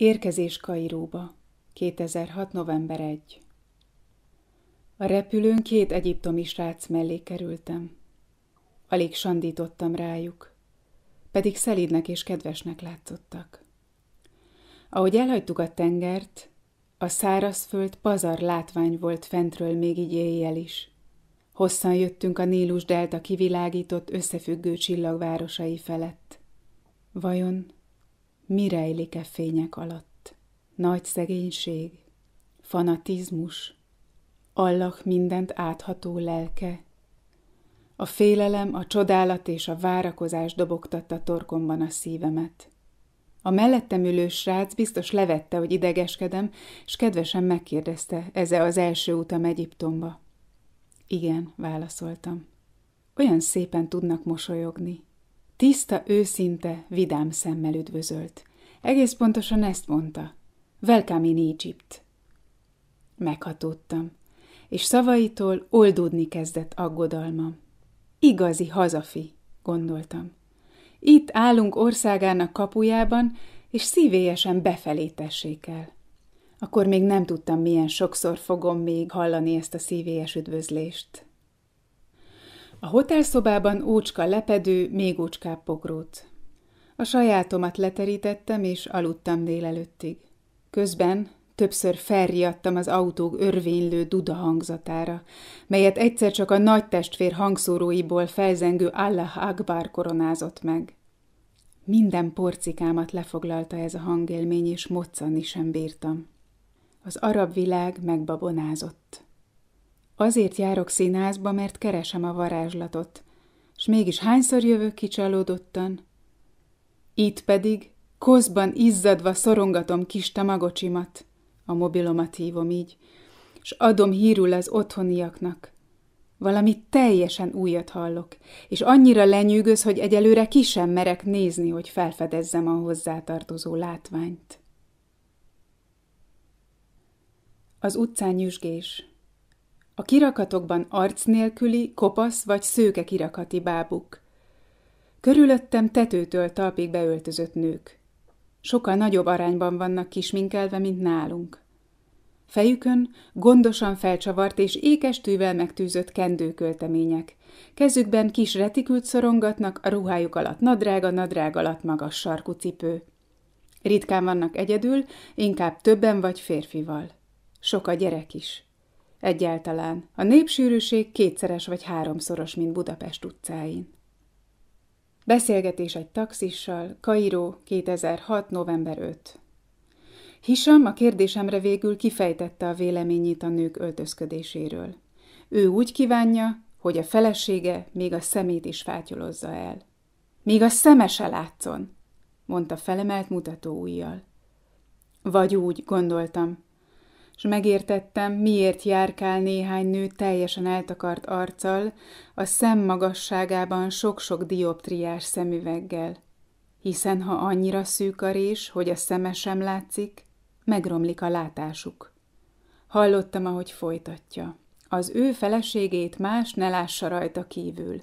Érkezés Kairóba, 2006. november 1. A repülőn két egyiptomi srác mellé kerültem. Alig sandítottam rájuk, pedig szelídnek és kedvesnek látszottak. Ahogy elhagytuk a tengert, a szárazföld pazar látvány volt fentről még így éjjel is. Hosszan jöttünk a Nílus delta kivilágított összefüggő csillagvárosai felett. Vajon mi rejlik-e fények alatt? Nagy szegénység, fanatizmus, Allak mindent átható lelke. A félelem, a csodálat és a várakozás dobogtatta torkomban a szívemet. A mellettem ülő srác biztos levette, hogy idegeskedem, és kedvesen megkérdezte, ez az első utam Egyiptomba? Igen, válaszoltam. Olyan szépen tudnak mosolyogni. Tiszta, őszinte, vidám szemmel üdvözölt. Egész pontosan ezt mondta. Welcome in Egypt. Meghatódtam, és szavaitól oldódni kezdett aggodalmam. Igazi hazafi, gondoltam. Itt állunk országának kapujában, és szívélyesen befelé tessék el. Akkor még nem tudtam, milyen sokszor fogom még hallani ezt a szívélyes üdvözlést. A hotelszobában ócska lepedő, még ócskább pokrót. A sajátomat leterítettem, és aludtam délelőttig. Közben többször felriadtam az autók örvénylő duda hangzatára, melyet egyszer csak a nagy testvér hangszóróiból felzengő Allah Akbar koronázott meg. Minden porcikámat lefoglalta ez a hangélmény, és moccani sem bírtam. Az arab világ megbabonázott. Azért járok színházba, mert keresem a varázslatot, s mégis hányszor jövök kicsalódottan? Itt pedig koszban izzadva szorongatom kis tamagocsimat, a mobilomat hívom így, s adom hírül az otthoniaknak. Valami teljesen újat hallok, és annyira lenyűgöz, hogy egyelőre ki sem merek nézni, hogy felfedezzem a hozzátartozó látványt. Az utcán nyüzsgés a kirakatokban arc nélküli, kopasz vagy szőke kirakati bábuk. Körülöttem tetőtől talpig beöltözött nők. Sokkal nagyobb arányban vannak kisminkelve, mint nálunk. Fejükön gondosan felcsavart és ékes tűvel megtűzött kendőköltemények. Kezükben kis retikült szorongatnak, a ruhájuk alatt nadrág, a nadrág alatt magas sarkú cipő. Ritkán vannak egyedül, inkább többen vagy férfival. Sok a gyerek is. Egyáltalán. A népsűrűség kétszeres vagy háromszoros, mint Budapest utcáin. Beszélgetés egy taxissal, Kairó, 2006. november 5. Hisam a kérdésemre végül kifejtette a véleményét a nők öltözködéséről. Ő úgy kívánja, hogy a felesége még a szemét is fátyolozza el. Még a szeme se látszon, mondta felemelt mutató ujjal. Vagy úgy, gondoltam, és megértettem, miért járkál néhány nő teljesen eltakart arccal, a szem magasságában sok-sok dioptriás szemüveggel. Hiszen ha annyira szűk a rés, hogy a szeme sem látszik, megromlik a látásuk. Hallottam, ahogy folytatja. Az ő feleségét más ne lássa rajta kívül.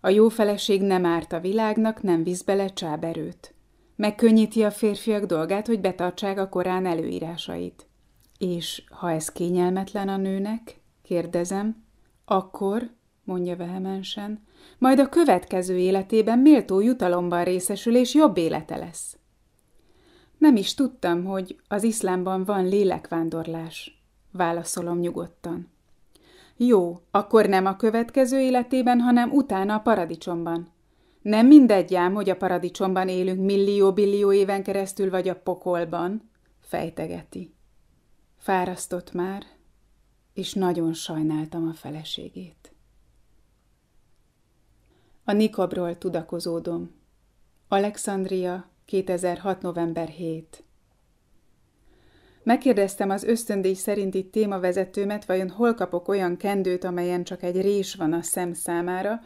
A jó feleség nem árt a világnak, nem visz bele csáberőt. Megkönnyíti a férfiak dolgát, hogy betartsák a korán előírásait. És ha ez kényelmetlen a nőnek, kérdezem, akkor, mondja vehemensen, majd a következő életében méltó jutalomban részesül és jobb élete lesz. Nem is tudtam, hogy az iszlámban van lélekvándorlás, válaszolom nyugodtan. Jó, akkor nem a következő életében, hanem utána a paradicsomban. Nem mindegy ám, hogy a paradicsomban élünk millió-billió éven keresztül, vagy a pokolban, fejtegeti. Fárasztott már, és nagyon sajnáltam a feleségét. A Nikabról tudakozódom. Alexandria, 2006. november 7. Megkérdeztem az ösztöndíj szerinti témavezetőmet, vajon hol kapok olyan kendőt, amelyen csak egy rés van a szem számára,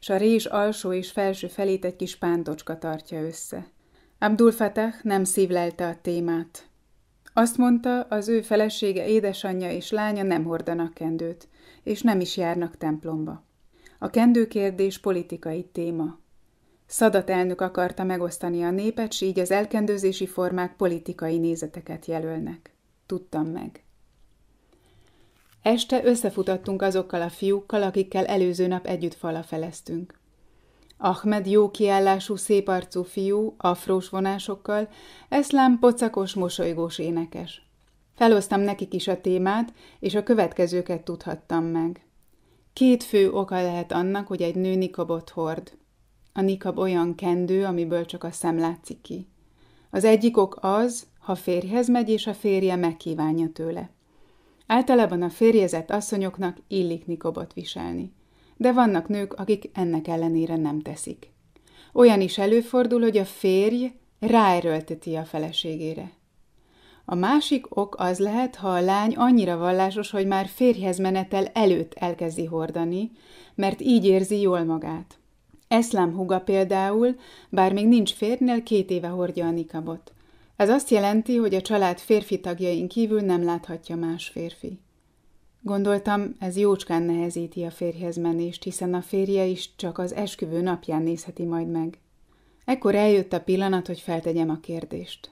és a rés alsó és felső felét egy kis pántocska tartja össze. Abdul Fatah nem szívlelte a témát. Azt mondta, az ő felesége, édesanyja és lánya nem hordanak kendőt, és nem is járnak templomba. A kendőkérdés politikai téma. Szadat elnök akarta megosztani a népet, s így az elkendőzési formák politikai nézeteket jelölnek. Tudtam meg. Este összefutattunk azokkal a fiúkkal, akikkel előző nap együtt falafeleztünk. Ahmed jó kiállású, széparcú fiú, afrós vonásokkal, Eszlám pocakos, mosolygós énekes. Felhoztam nekik is a témát, és a következőket tudhattam meg. Két fő oka lehet annak, hogy egy nő nikabot hord. A nikab olyan kendő, amiből csak a szem látszik ki. Az egyik ok az, ha férjhez megy, és a férje megkívánja tőle. Általában a férjezett asszonyoknak illik nikobot viselni de vannak nők, akik ennek ellenére nem teszik. Olyan is előfordul, hogy a férj ráerőlteti a feleségére. A másik ok az lehet, ha a lány annyira vallásos, hogy már férjhez menetel előtt elkezdi hordani, mert így érzi jól magát. Eszlám huga például, bár még nincs férnél, két éve hordja a nikabot. Ez azt jelenti, hogy a család férfi tagjain kívül nem láthatja más férfi. Gondoltam, ez jócskán nehezíti a férjhez menést, hiszen a férje is csak az esküvő napján nézheti majd meg. Ekkor eljött a pillanat, hogy feltegyem a kérdést.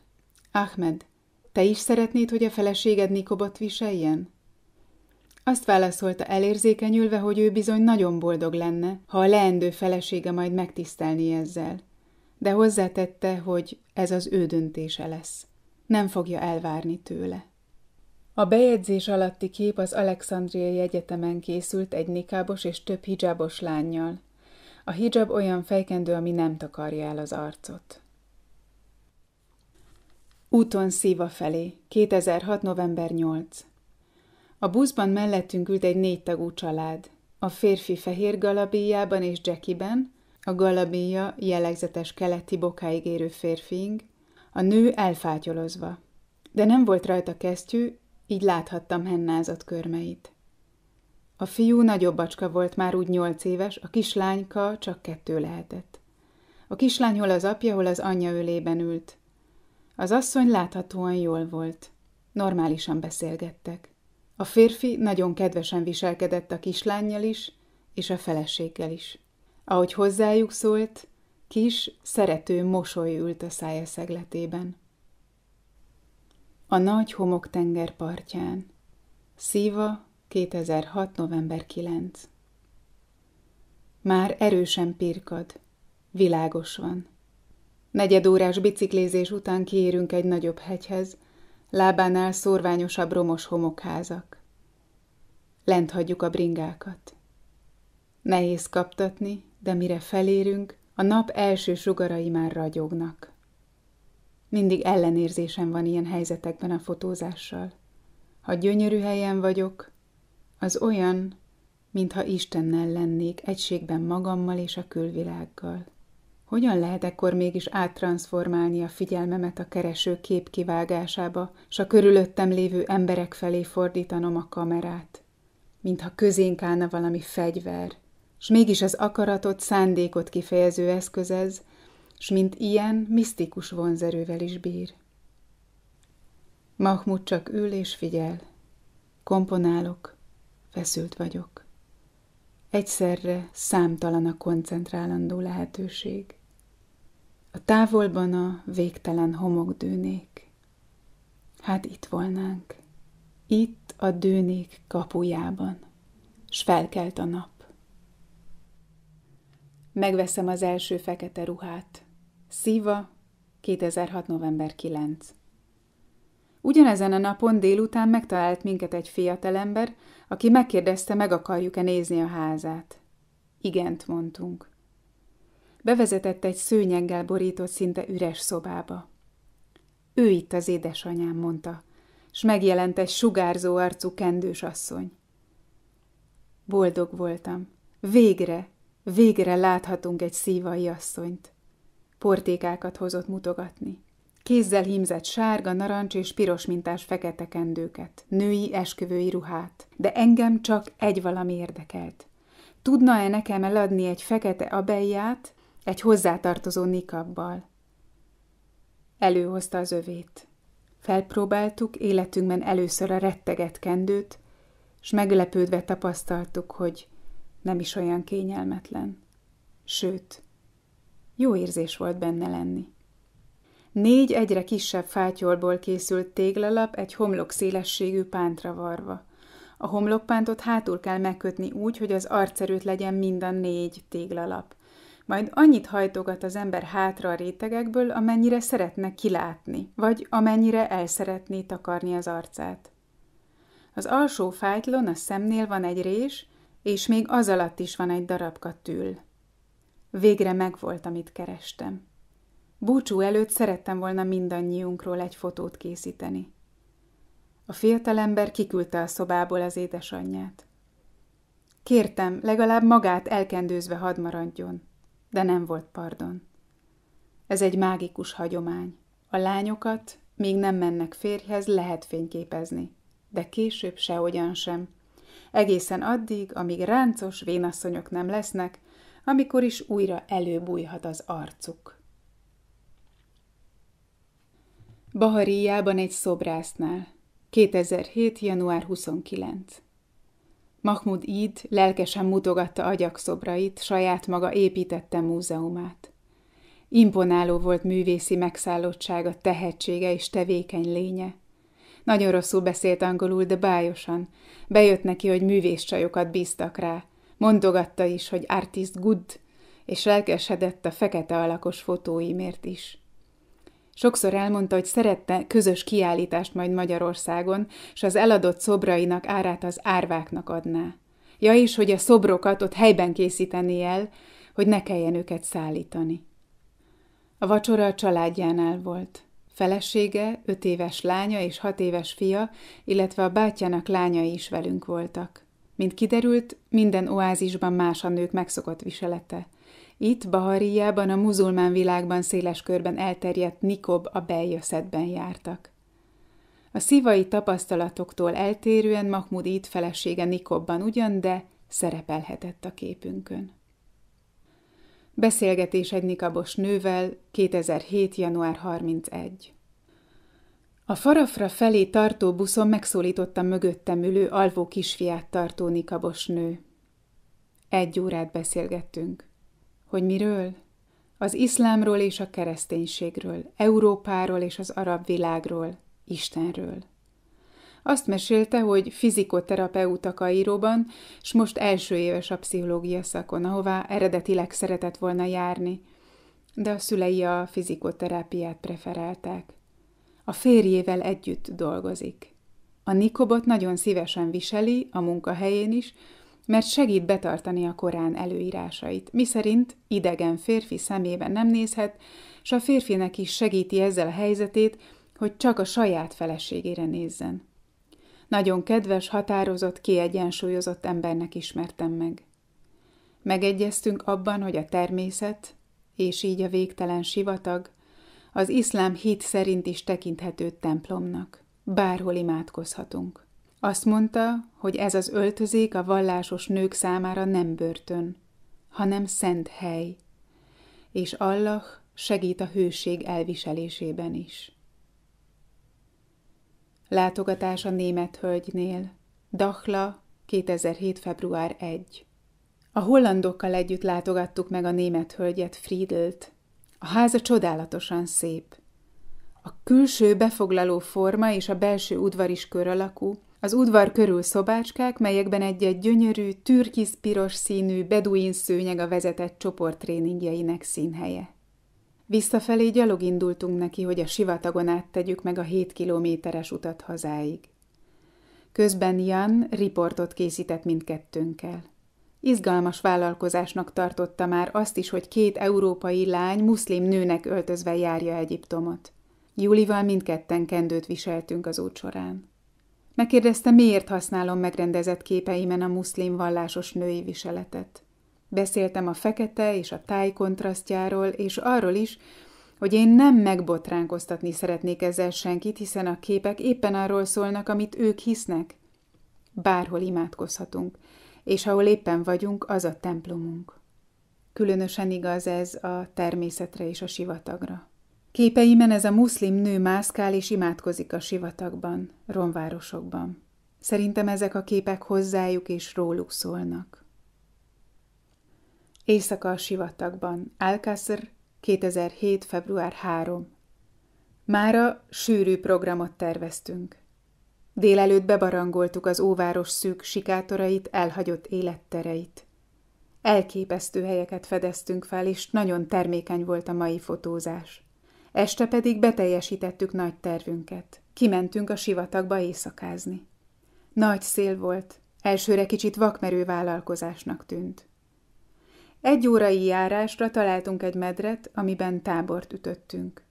Ahmed, te is szeretnéd, hogy a feleséged Nikobot viseljen? Azt válaszolta elérzékenyülve, hogy ő bizony nagyon boldog lenne, ha a leendő felesége majd megtisztelni ezzel. De hozzátette, hogy ez az ő döntése lesz. Nem fogja elvárni tőle. A bejegyzés alatti kép az Alexandriai Egyetemen készült egy nikábos és több hijabos lányjal. A hijab olyan fejkendő, ami nem takarja el az arcot. Úton Szíva felé, 2006. november 8. A buszban mellettünk ült egy négytagú család. A férfi fehér galabíjában és Jackiben, a galabíja jellegzetes keleti bokáig érő férfiing, a nő elfátyolozva. De nem volt rajta kesztyű, így láthattam hennázott körmeit. A fiú nagyobbacska volt már úgy nyolc éves, a kislányka csak kettő lehetett. A kislány hol az apja, hol az anyja ölében ült. Az asszony láthatóan jól volt. Normálisan beszélgettek. A férfi nagyon kedvesen viselkedett a kislányjal is, és a feleséggel is. Ahogy hozzájuk szólt, kis, szerető mosoly ült a szája szegletében. A nagy homoktenger partján. Szíva, 2006. november 9. Már erősen pirkad. Világos van. Negyedórás biciklézés után kiérünk egy nagyobb hegyhez, lábánál szorványosabb romos homokházak. Lent hagyjuk a bringákat. Nehéz kaptatni, de mire felérünk, a nap első sugarai már ragyognak. Mindig ellenérzésem van ilyen helyzetekben a fotózással. Ha gyönyörű helyen vagyok, az olyan, mintha Istennel lennék egységben magammal és a külvilággal. Hogyan lehet ekkor mégis áttranszformálni a figyelmemet a kereső kép kivágásába, s a körülöttem lévő emberek felé fordítanom a kamerát? Mintha közénk állna valami fegyver, s mégis az akaratot, szándékot kifejező eszköz ez, s mint ilyen misztikus vonzerővel is bír. Mahmud csak ül és figyel. Komponálok, feszült vagyok. Egyszerre számtalan a koncentrálandó lehetőség. A távolban a végtelen homok dűnék. Hát itt volnánk. Itt a dűnék kapujában. S felkelt a nap. Megveszem az első fekete ruhát, Szíva, 2006. november 9. Ugyanezen a napon délután megtalált minket egy fiatalember, aki megkérdezte, meg akarjuk-e nézni a házát. Igent mondtunk. Bevezetett egy szőnyeggel borított, szinte üres szobába. Ő itt az édesanyám, mondta, s megjelent egy sugárzó arcú kendős asszony. Boldog voltam. Végre, végre láthatunk egy szívai asszonyt portékákat hozott mutogatni. Kézzel hímzett sárga, narancs és piros mintás fekete kendőket, női esküvői ruhát, de engem csak egy valami érdekelt. Tudna-e nekem eladni egy fekete abelját egy hozzátartozó nikabbal? Előhozta az övét. Felpróbáltuk életünkben először a retteget kendőt, s meglepődve tapasztaltuk, hogy nem is olyan kényelmetlen. Sőt, jó érzés volt benne lenni. Négy egyre kisebb fátyolból készült téglalap egy homlok szélességű pántra varva. A homlokpántot hátul kell megkötni úgy, hogy az arcerőt legyen mind a négy téglalap. Majd annyit hajtogat az ember hátra a rétegekből, amennyire szeretne kilátni, vagy amennyire el szeretné takarni az arcát. Az alsó fájtlon a szemnél van egy rés, és még az alatt is van egy darabka tül. Végre megvolt, amit kerestem. Búcsú előtt szerettem volna mindannyiunkról egy fotót készíteni. A fiatalember kiküldte a szobából az édesanyját. Kértem, legalább magát elkendőzve hadd maradjon, de nem volt pardon. Ez egy mágikus hagyomány. A lányokat, még nem mennek férjhez, lehet fényképezni, de később sehogyan sem. Egészen addig, amíg ráncos vénasszonyok nem lesznek, amikor is újra előbújhat az arcuk. Baharíjában egy szobrásznál. 2007. január 29. Mahmud id. lelkesen mutogatta agyakszobrait, saját maga építette múzeumát. Imponáló volt művészi megszállottsága, tehetsége és tevékeny lénye. Nagyon rosszul beszélt angolul, de bájosan. Bejött neki, hogy művészcsajokat bíztak rá, Mondogatta is, hogy artist good, és lelkesedett a fekete alakos fotóimért is. Sokszor elmondta, hogy szerette közös kiállítást majd Magyarországon, és az eladott szobrainak árát az árváknak adná. Ja, és hogy a szobrokat ott helyben készíteni el, hogy ne kelljen őket szállítani. A vacsora a családjánál volt. Felesége, öt éves lánya és hat éves fia, illetve a bátyának lányai is velünk voltak. Mint kiderült, minden oázisban más a nők megszokott viselete. Itt, Bahariában, a muzulmán világban széles körben elterjedt nikob a beljösszetben jártak. A szívai tapasztalatoktól eltérően Mahmud itt felesége nikobban ugyan, de szerepelhetett a képünkön. Beszélgetés egy nikabos nővel 2007. január 31. A farafra felé tartó buszon megszólította mögöttem ülő alvó kisfiát tartó nikabos nő. Egy órát beszélgettünk. Hogy miről? Az iszlámról és a kereszténységről, Európáról és az arab világról, Istenről. Azt mesélte, hogy fizikoterapeuta Kairóban, s most első éves a pszichológia szakon, ahová eredetileg szeretett volna járni, de a szülei a fizikoterápiát preferálták. A férjével együtt dolgozik. A Nikobot nagyon szívesen viseli, a munkahelyén is, mert segít betartani a Korán előírásait, miszerint idegen férfi szemébe nem nézhet, s a férfinek is segíti ezzel a helyzetét, hogy csak a saját feleségére nézzen. Nagyon kedves, határozott, kiegyensúlyozott embernek ismertem meg. Megegyeztünk abban, hogy a természet, és így a végtelen sivatag, az iszlám hit szerint is tekinthető templomnak. Bárhol imádkozhatunk. Azt mondta, hogy ez az öltözék a vallásos nők számára nem börtön, hanem szent hely, és Allah segít a hőség elviselésében is. Látogatás a német hölgynél. Dachla, 2007. február 1. A hollandokkal együtt látogattuk meg a német hölgyet Friedelt, a háza csodálatosan szép. A külső befoglaló forma és a belső udvar is kör alakú, az udvar körül szobácskák, melyekben egy-egy gyönyörű, türkiszpiros színű beduin szőnyeg a vezetett tréningjeinek színhelye. Visszafelé gyalog indultunk neki, hogy a sivatagon áttegyük meg a 7 kilométeres utat hazáig. Közben Jan riportot készített mindkettőnkkel. Izgalmas vállalkozásnak tartotta már azt is, hogy két európai lány muszlim nőnek öltözve járja Egyiptomot. Júlival mindketten kendőt viseltünk az út során. Megkérdezte, miért használom megrendezett képeimen a muszlim vallásos női viseletet. Beszéltem a fekete és a táj kontrasztjáról, és arról is, hogy én nem megbotránkoztatni szeretnék ezzel senkit, hiszen a képek éppen arról szólnak, amit ők hisznek. Bárhol imádkozhatunk, és ahol éppen vagyunk, az a templomunk. Különösen igaz ez a természetre és a sivatagra. Képeimen ez a muszlim nő mászkál és imádkozik a sivatagban, romvárosokban. Szerintem ezek a képek hozzájuk és róluk szólnak. Éjszaka a sivatagban, Alcácer, 2007. február 3. Mára sűrű programot terveztünk. Délelőtt bebarangoltuk az óváros szűk sikátorait, elhagyott élettereit. Elképesztő helyeket fedeztünk fel, és nagyon termékeny volt a mai fotózás. Este pedig beteljesítettük nagy tervünket. Kimentünk a sivatagba éjszakázni. Nagy szél volt, elsőre kicsit vakmerő vállalkozásnak tűnt. Egy órai járásra találtunk egy medret, amiben tábort ütöttünk.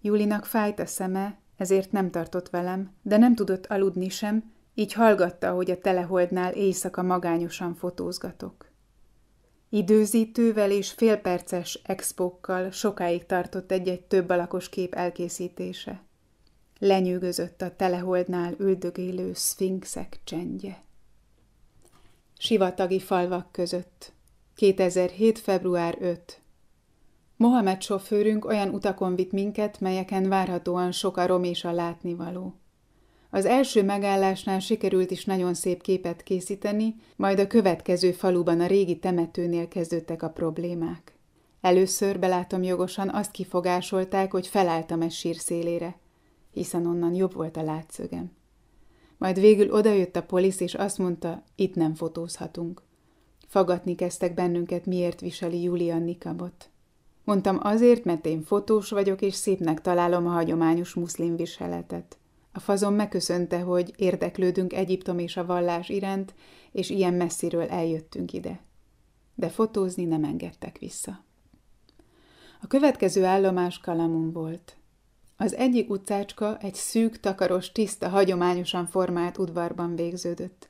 Julinak fájt a szeme, ezért nem tartott velem, de nem tudott aludni sem, így hallgatta, hogy a teleholdnál éjszaka magányosan fotózgatok. Időzítővel és félperces expókkal sokáig tartott egy-egy több alakos kép elkészítése. Lenyűgözött a teleholdnál üldögélő szfinxek csendje. Sivatagi falvak között 2007. február 5. Mohamed sofőrünk olyan utakon vitt minket, melyeken várhatóan sok a rom és a látnivaló. Az első megállásnál sikerült is nagyon szép képet készíteni, majd a következő faluban a régi temetőnél kezdődtek a problémák. Először belátom jogosan azt kifogásolták, hogy felálltam egy sír szélére, hiszen onnan jobb volt a látszögem. Majd végül odajött a polisz, és azt mondta, itt nem fotózhatunk. Fagatni kezdtek bennünket, miért viseli Julian Nikabot. Mondtam azért, mert én fotós vagyok, és szépnek találom a hagyományos muszlim viseletet. A fazon megköszönte, hogy érdeklődünk Egyiptom és a vallás iránt, és ilyen messziről eljöttünk ide. De fotózni nem engedtek vissza. A következő állomás Kalamun volt. Az egyik utcácska egy szűk, takaros, tiszta, hagyományosan formált udvarban végződött.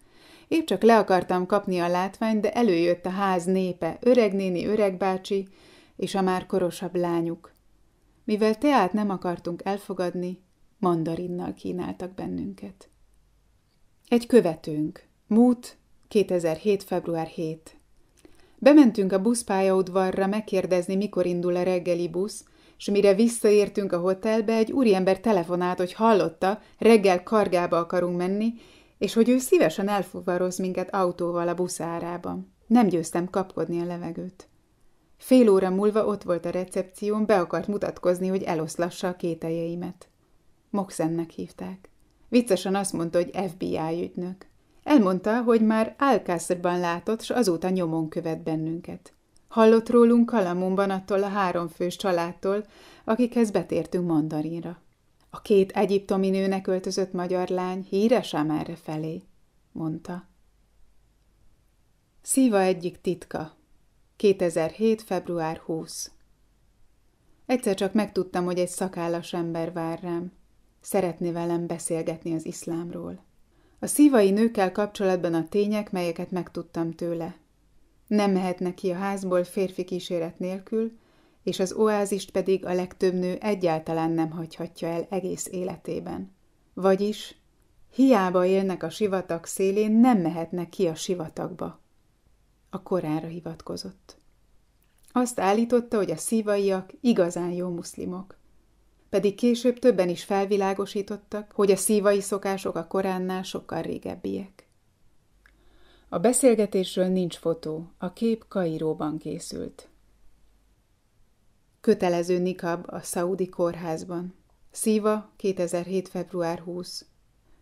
Épp csak le akartam kapni a látványt, de előjött a ház népe, öregnéni, öregbácsi, és a már korosabb lányuk. Mivel teát nem akartunk elfogadni, mandarinnal kínáltak bennünket. Egy követőnk, Mút, 2007. február 7. Bementünk a buszpályaudvarra megkérdezni, mikor indul a reggeli busz, és mire visszaértünk a hotelbe, egy úriember telefonált, hogy hallotta, reggel kargába akarunk menni, és hogy ő szívesen elfuvaroz minket autóval a buszárában. Nem győztem kapkodni a levegőt. Fél óra múlva ott volt a recepción, be akart mutatkozni, hogy eloszlassa a kételjeimet. Moxennek hívták. Viccesen azt mondta, hogy FBI ügynök. Elmondta, hogy már Alcácerban látott, s azóta nyomon követ bennünket. Hallott rólunk Kalamumban attól a háromfős családtól, akikhez betértünk mandarinra. A két egyiptomi nőnek öltözött magyar lány híres ám erre felé, mondta. Szíva egyik titka, 2007. február 20. Egyszer csak megtudtam, hogy egy szakállas ember vár rám. Szeretné velem beszélgetni az iszlámról. A szívai nőkkel kapcsolatban a tények, melyeket megtudtam tőle. Nem mehetnek ki a házból férfi kíséret nélkül, és az oázist pedig a legtöbb nő egyáltalán nem hagyhatja el egész életében. Vagyis, hiába élnek a sivatag szélén, nem mehetnek ki a sivatagba a korára hivatkozott. Azt állította, hogy a szívaiak igazán jó muszlimok. Pedig később többen is felvilágosítottak, hogy a szívai szokások a koránnál sokkal régebbiek. A beszélgetésről nincs fotó, a kép Kairóban készült. Kötelező nikab a szaudi kórházban. Szíva 2007. február 20.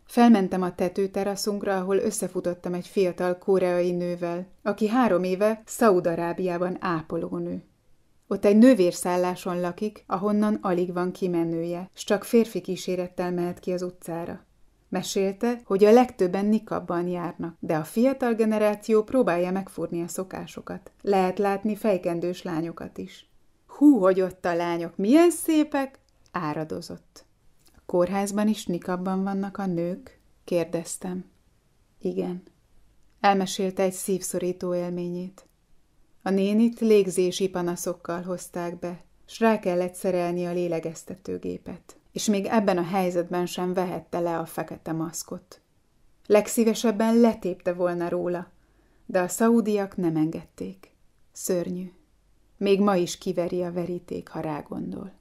Felmentem a tetőteraszunkra, ahol összefutottam egy fiatal koreai nővel, aki három éve Szaúd-Arábiában ápolónő. Ott egy nővérszálláson lakik, ahonnan alig van kimenője, s csak férfi kísérettel mehet ki az utcára. Mesélte, hogy a legtöbben nikabban járnak, de a fiatal generáció próbálja megfúrni a szokásokat. Lehet látni fejkendős lányokat is. Hú, hogy ott a lányok, milyen szépek! áradozott. Kórházban is nikabban vannak a nők? kérdeztem. Igen. Elmesélte egy szívszorító élményét. A nénit légzési panaszokkal hozták be, s rá kellett szerelni a lélegeztetőgépet, és még ebben a helyzetben sem vehette le a fekete maszkot. Legszívesebben letépte volna róla, de a szaudiak nem engedték. Szörnyű. Még ma is kiveri a veríték, ha gondol.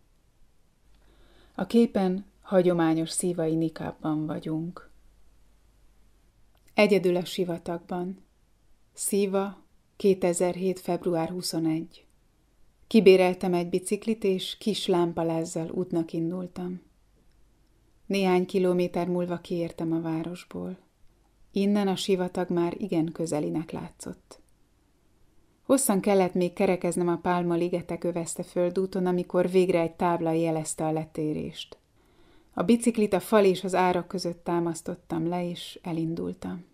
A képen hagyományos szívai nikában vagyunk. Egyedül a sivatagban. Szíva, 2007. február 21. Kibéreltem egy biciklit, és kis lámpalázzal útnak indultam. Néhány kilométer múlva kiértem a városból. Innen a sivatag már igen közelinek látszott. Hosszan kellett még kerekeznem a pálma ligetek övezte földúton, amikor végre egy tábla jelezte a letérést. A biciklit a fal és az árak között támasztottam le, és elindultam.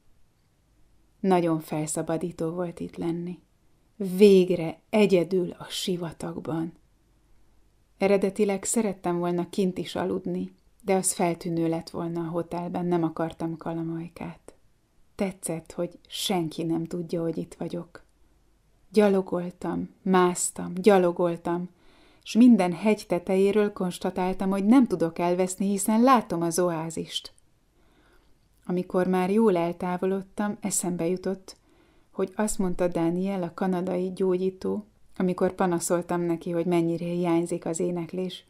Nagyon felszabadító volt itt lenni. Végre egyedül a sivatagban. Eredetileg szerettem volna kint is aludni, de az feltűnő lett volna a hotelben, nem akartam kalamajkát. Tetszett, hogy senki nem tudja, hogy itt vagyok. Gyalogoltam, másztam, gyalogoltam, s minden hegy tetejéről konstatáltam, hogy nem tudok elveszni, hiszen látom az oázist. Amikor már jól eltávolodtam, eszembe jutott, hogy azt mondta Dániel, a kanadai gyógyító, amikor panaszoltam neki, hogy mennyire hiányzik az éneklés,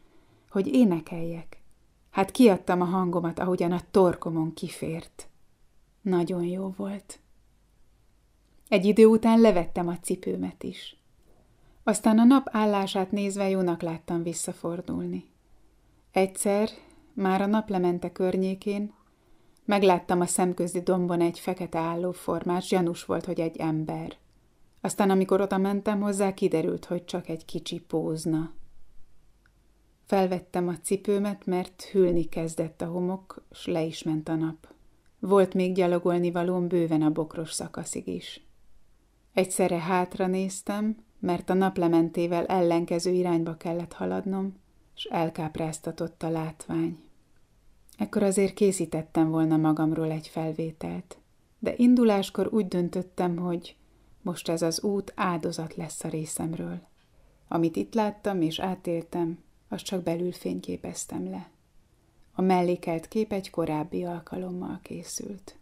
hogy énekeljek. Hát kiadtam a hangomat, ahogyan a torkomon kifért. Nagyon jó volt. Egy idő után levettem a cipőmet is. Aztán a nap állását nézve jónak láttam visszafordulni. Egyszer, már a nap lemente környékén, megláttam a szemközi dombon egy fekete formát. gyanús volt, hogy egy ember. Aztán, amikor oda mentem hozzá, kiderült, hogy csak egy kicsi pózna. Felvettem a cipőmet, mert hűlni kezdett a homok, s le is ment a nap. Volt még gyalogolni valóm bőven a bokros szakaszig is. Egyszerre hátra néztem, mert a naplementével ellenkező irányba kellett haladnom, és elkápráztatott a látvány. Ekkor azért készítettem volna magamról egy felvételt, de induláskor úgy döntöttem, hogy most ez az út áldozat lesz a részemről. Amit itt láttam és átéltem, azt csak belül fényképeztem le. A mellékelt kép egy korábbi alkalommal készült.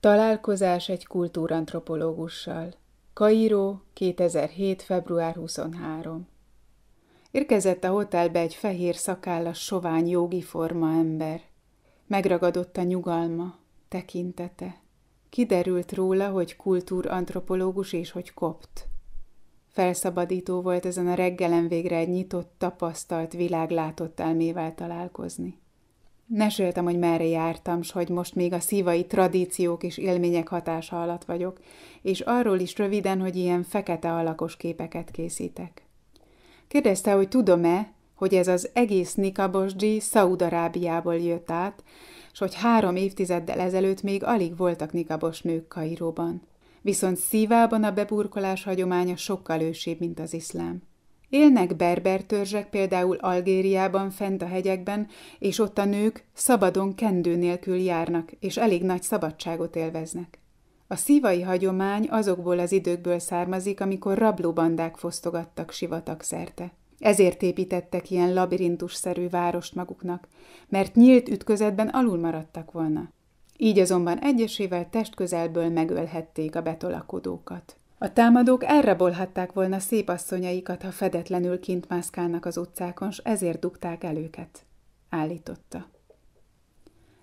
Találkozás egy kultúrantropológussal – Kairó, 2007. február 23. Érkezett a hotelbe egy fehér szakállas, sovány jogi forma ember. Megragadott a nyugalma, tekintete. Kiderült róla, hogy kultúrantropológus és hogy kopt. Felszabadító volt ezen a reggelen végre egy nyitott, tapasztalt, világlátott elmével találkozni. Meséltem, hogy merre jártam, s hogy most még a szívai tradíciók és élmények hatása alatt vagyok, és arról is röviden, hogy ilyen fekete alakos képeket készítek. Kérdezte, hogy tudom-e, hogy ez az egész nikabosdzsi Szaudarábiából jött át, s hogy három évtizeddel ezelőtt még alig voltak nikabos nők Kairóban. Viszont szívában a beburkolás hagyománya sokkal ősébb, mint az iszlám. Élnek berber törzsek például Algériában fent a hegyekben, és ott a nők szabadon kendő nélkül járnak, és elég nagy szabadságot élveznek. A szívai hagyomány azokból az időkből származik, amikor rablóbandák fosztogattak sivatag szerte. Ezért építettek ilyen labirintusszerű várost maguknak, mert nyílt ütközetben alul maradtak volna. Így azonban egyesével testközelből megölhették a betolakodókat. A támadók erre bolhatták volna szép asszonyaikat, ha fedetlenül kint mászkálnak az utcákon, s ezért dugták el őket, állította.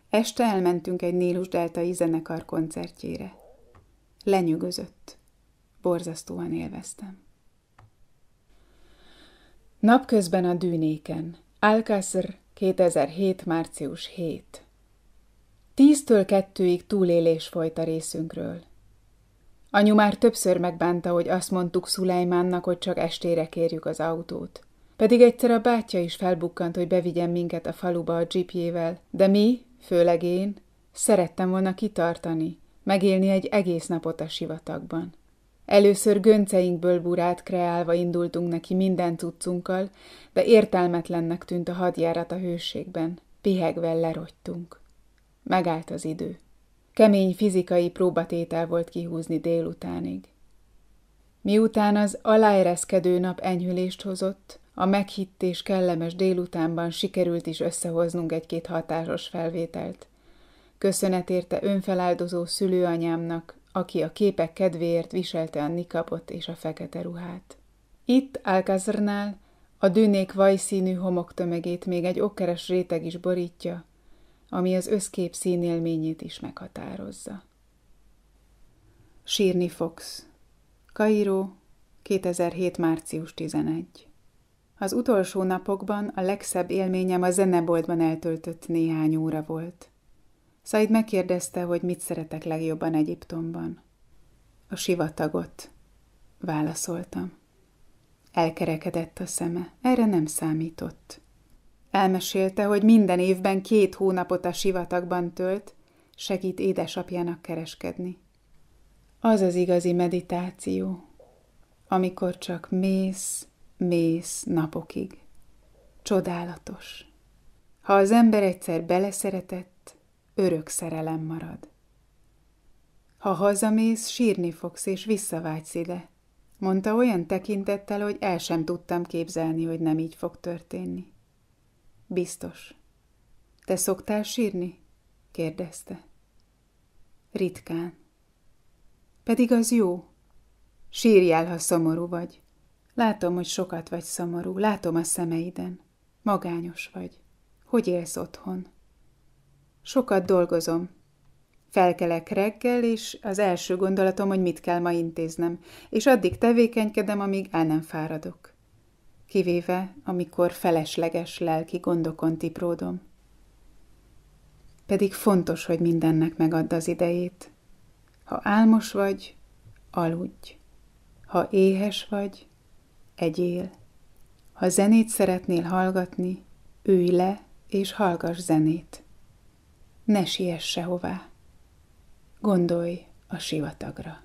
Este elmentünk egy Nélus Deltai zenekar koncertjére. Lenyűgözött. Borzasztóan élveztem. Napközben a dűnéken. Alcácer 2007. március 7. Tíztől kettőig túlélés folyt a részünkről – Anyu már többször megbánta, hogy azt mondtuk Szulejmánnak, hogy csak estére kérjük az autót. Pedig egyszer a bátyja is felbukkant, hogy bevigyen minket a faluba a GP-vel, de mi, főleg én, szerettem volna kitartani, megélni egy egész napot a sivatagban. Először gönceinkből burát kreálva indultunk neki minden cuccunkkal, de értelmetlennek tűnt a hadjárat a hőségben, pihegvel lerogytunk. Megállt az idő. Kemény fizikai próbatétel volt kihúzni délutánig. Miután az aláereszkedő nap enyhülést hozott, a meghitt és kellemes délutánban sikerült is összehoznunk egy-két hatásos felvételt. Köszönet érte önfeláldozó szülőanyámnak, aki a képek kedvéért viselte a nikapot és a fekete ruhát. Itt, Alcázarnál, a dűnék vajszínű tömegét még egy okkeres réteg is borítja, ami az összkép színélményét is meghatározza. Sírni fogsz. Kairó, 2007. március 11. Az utolsó napokban a legszebb élményem a zeneboltban eltöltött néhány óra volt. Said megkérdezte, hogy mit szeretek legjobban Egyiptomban. A sivatagot, válaszoltam. Elkerekedett a szeme, erre nem számított. Elmesélte, hogy minden évben két hónapot a sivatagban tölt, segít édesapjának kereskedni. Az az igazi meditáció, amikor csak mész, mész napokig. Csodálatos. Ha az ember egyszer beleszeretett, örök szerelem marad. Ha hazamész, sírni fogsz és visszavágysz ide, mondta olyan tekintettel, hogy el sem tudtam képzelni, hogy nem így fog történni. Biztos. Te szoktál sírni? kérdezte. Ritkán. Pedig az jó. Sírjál, ha szomorú vagy. Látom, hogy sokat vagy szomorú, látom a szemeiden. Magányos vagy. Hogy élsz otthon? Sokat dolgozom. Felkelek reggel, és az első gondolatom, hogy mit kell ma intéznem, és addig tevékenykedem, amíg el nem fáradok kivéve, amikor felesleges lelki gondokon tipródom. Pedig fontos, hogy mindennek megadd az idejét. Ha álmos vagy, aludj. Ha éhes vagy, egyél. Ha zenét szeretnél hallgatni, ülj le és hallgass zenét. Ne siess sehová. Gondolj a sivatagra.